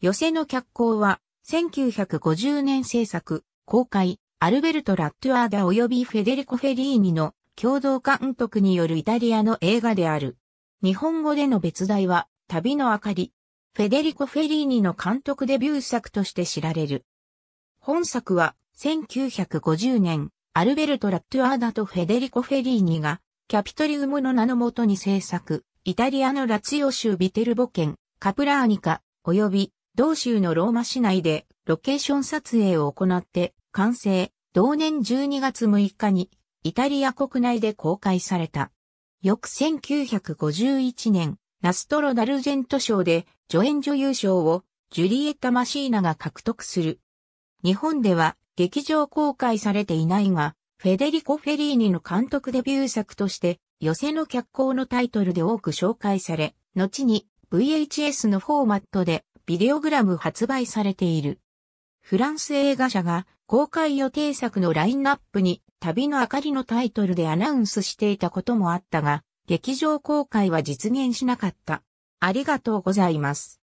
寄せの脚光は、1950年制作、公開、アルベルト・ラットアーダ及びフェデリコ・フェリーニの共同監督によるイタリアの映画である。日本語での別題は、旅の明かり。フェデリコ・フェリーニの監督デビュー作として知られる。本作は、1950年、アルベルト・ラットアーダとフェデリコ・フェリーニが、キャピトリウムの名のもとに制作、イタリアのラツヨ州ビテルボ県、カプラーニカ、及び同州のローマ市内でロケーション撮影を行って完成、同年12月6日にイタリア国内で公開された。翌1951年、ナストロ・ダルジェント賞で助演女優賞をジュリエッタ・マシーナが獲得する。日本では劇場公開されていないが、フェデリコ・フェリーニの監督デビュー作として寄せの脚光のタイトルで多く紹介され、後に VHS のフォーマットでビデオグラム発売されている。フランス映画社が公開予定作のラインナップに旅の明かりのタイトルでアナウンスしていたこともあったが、劇場公開は実現しなかった。ありがとうございます。